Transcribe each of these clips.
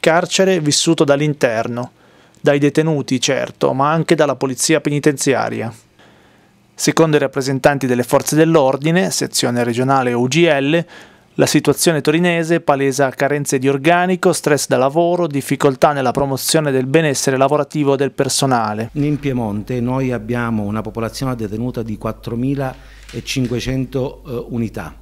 carcere vissuto dall'interno, dai detenuti certo, ma anche dalla polizia penitenziaria. Secondo i rappresentanti delle forze dell'ordine, sezione regionale UGL, la situazione torinese palesa carenze di organico, stress da lavoro, difficoltà nella promozione del benessere lavorativo del personale. In Piemonte noi abbiamo una popolazione detenuta di 4.500 eh, unità.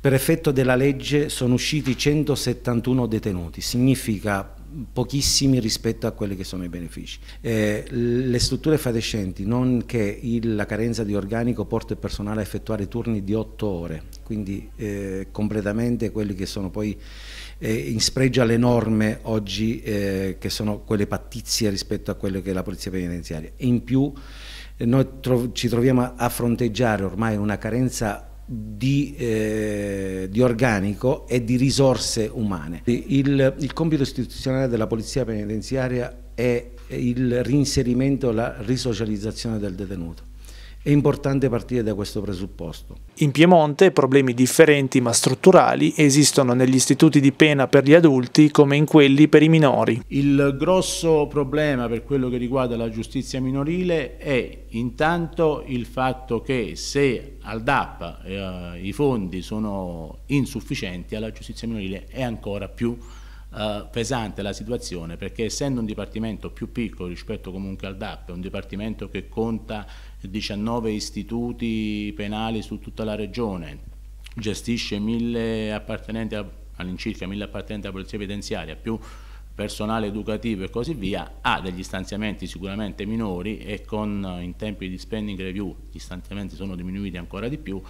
Per effetto della legge sono usciti 171 detenuti, significa pochissimi rispetto a quelli che sono i benefici. Eh, le strutture fadescenti, nonché il, la carenza di organico porta il personale a effettuare turni di 8 ore, quindi eh, completamente quelli che sono poi eh, in spregio alle norme oggi eh, che sono quelle pattizie rispetto a quelle che è la polizia penitenziaria. E in più eh, noi tro ci troviamo a fronteggiare ormai una carenza di, eh, di, organico e di risorse umane. Il, il, compito istituzionale della polizia penitenziaria è il reinserimento e la risocializzazione del detenuto. È importante partire da questo presupposto. In Piemonte problemi differenti ma strutturali esistono negli istituti di pena per gli adulti come in quelli per i minori. Il grosso problema per quello che riguarda la giustizia minorile è intanto il fatto che se al DAP eh, i fondi sono insufficienti alla giustizia minorile è ancora più difficile eh, pesante la situazione perché essendo un dipartimento più piccolo rispetto comunque al DAP, è un dipartimento che conta 19 istituti penali su tutta la regione, gestisce all'incirca mille appartenenti alla polizia penitenziaria, più personale educativo e così via, ha degli stanziamenti sicuramente minori e con, eh, in tempi di spending review gli stanziamenti sono diminuiti ancora di più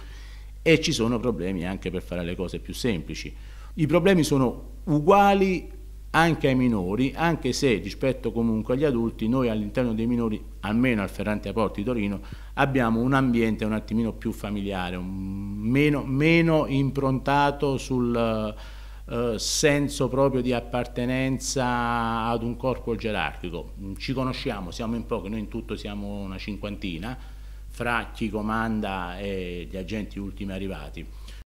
e ci sono problemi anche per fare le cose più semplici. I problemi sono uguali anche ai minori, anche se rispetto comunque agli adulti, noi all'interno dei minori, almeno al Ferrante Aporti Torino, abbiamo un ambiente un attimino più familiare, meno, meno, improntato sul eh, senso proprio di appartenenza ad un corpo gerarchico. Ci conosciamo, siamo in pochi, noi in tutto siamo una cinquantina, fra chi comanda e gli agenti ultimi arrivati.